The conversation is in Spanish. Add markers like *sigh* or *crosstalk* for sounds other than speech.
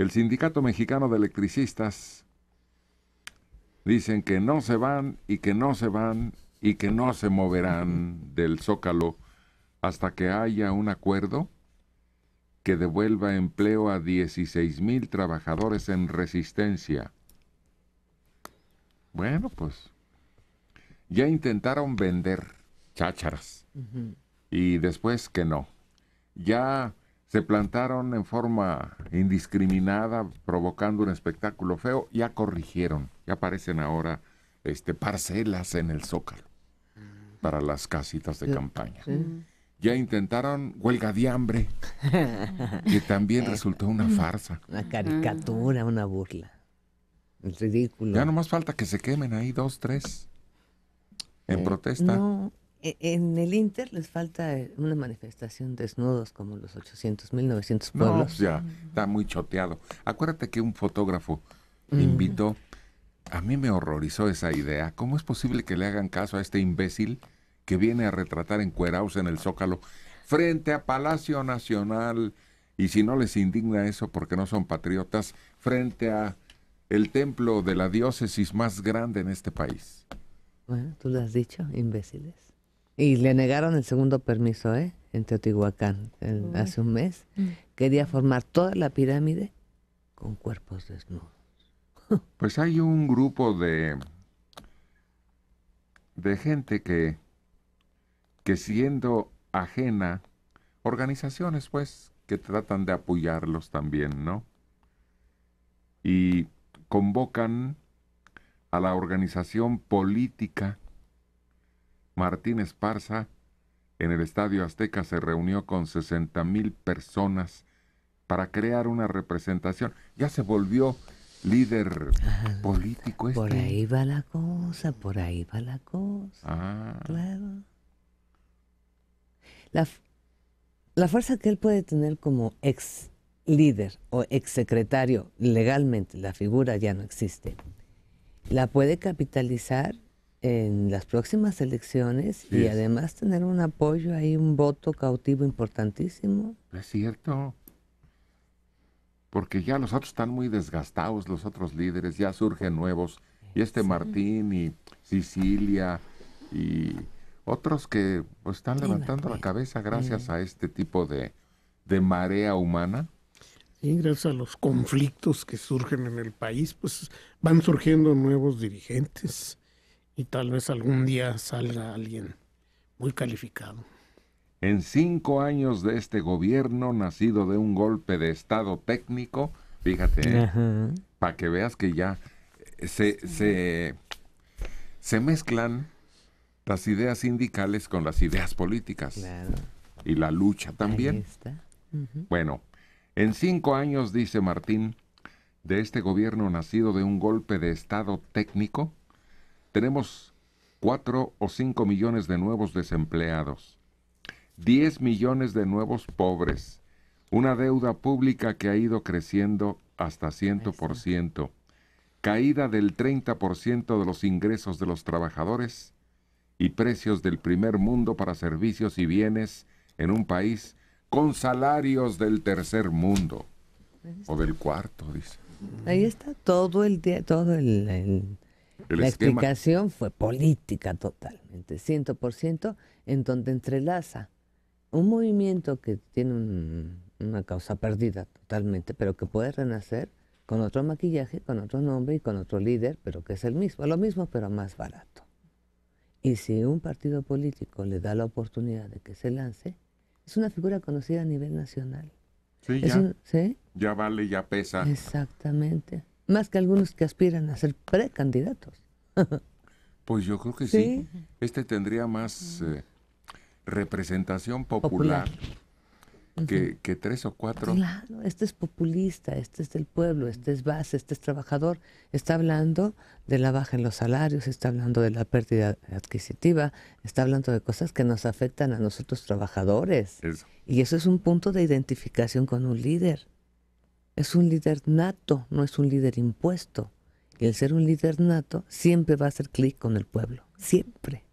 El Sindicato Mexicano de Electricistas dicen que no se van y que no se van y que no se moverán del zócalo hasta que haya un acuerdo que devuelva empleo a 16 mil trabajadores en resistencia. Bueno, pues ya intentaron vender chácharas y después que no. Ya se plantaron en forma indiscriminada, provocando un espectáculo feo, ya corrigieron, ya aparecen ahora este, parcelas en el zócalo para las casitas de campaña. Ya intentaron huelga de hambre, que también resultó una *laughs* farsa. Una caricatura, una burla. Ya ridículo. Ya más falta que se quemen ahí dos, tres, en eh, protesta. No. E, en el Inter les falta eh, una manifestación desnudos como los 800, 1900 pues pueblos. No, ya, está muy choteado. Acuérdate que un fotógrafo me mm. invitó, a mí me horrorizó esa idea. ¿Cómo es posible que le hagan caso a este imbécil que viene a retratar en Cueraus en el Zócalo frente a Palacio Nacional? Y si no les indigna eso porque no son patriotas, frente a el templo de la diócesis más grande en este país. Bueno, tú lo has dicho, imbéciles. Y le negaron el segundo permiso, ¿eh? En Teotihuacán, hace un mes. Mm. Quería formar toda la pirámide con cuerpos desnudos. *laughs* pues hay un grupo de, de gente que, que siendo ajena, organizaciones pues que tratan de apoyarlos también, ¿no? Y convocan a la organización política Martín Esparza en el Estadio Azteca se reunió con 60 mil personas para crear una representación. Ya se volvió líder político este. Por ahí va la cosa, por ahí va la cosa. Ah. Claro. La, la fuerza que él puede tener como ex líder o ex secretario legalmente, la figura ya no existe, la puede capitalizar en las próximas elecciones y además tener un apoyo ahí, un voto cautivo importantísimo. Es cierto. Porque ya los otros están muy desgastados, los otros líderes, ya surgen nuevos. Y este Martín y Sicilia y otros que pues, están levantando la cabeza gracias a este tipo de, de marea humana. gracias a los conflictos que surgen en el país, pues van surgiendo nuevos dirigentes y tal vez algún día salga alguien muy calificado. En cinco años de este gobierno nacido de un golpe de Estado técnico, fíjate, ¿eh? para que veas que ya eh, se, se, mezclan las ideas sindicales con las ideas políticas y la lucha también. Bueno, en cinco años, dice Martín, de este gobierno nacido de un golpe de Estado técnico, tenemos 4 o 5 millones de nuevos desempleados, 10 millones de nuevos pobres, una deuda pública que ha ido creciendo hasta 100%, caída del 30% de los ingresos de los trabajadores y precios del primer mundo para servicios y bienes en un país con salarios del tercer mundo o del cuarto, dice. Ahí está todo el día, todo el la explicación fue política totalmente, 100%, en donde entrelaza un movimiento que tiene una causa perdida totalmente, pero que puede renacer con otro maquillaje, con otro nombre y con otro líder, pero que es el mismo, lo mismo pero más barato. Y si un partido político le da la oportunidad de que se lance, es una figura conocida a nivel nacional. ¿sí? ya vale, ya pesa. Exactamente más que algunos que aspiran a ser precandidatos. *laughs* pues yo creo que sí. Este tendría más eh, representación popular, Que, tres o cuatro. Claro, este es populista, este es del pueblo, este es base, este es trabajador. Está hablando de la baja en los salarios, está hablando de la pérdida adquisitiva, está hablando de cosas que nos afectan a nosotros trabajadores. Y eso es un punto de identificación con un líder es un líder nato, no es un líder impuesto. Y el ser un líder nato siempre va a hacer clic con el pueblo, siempre.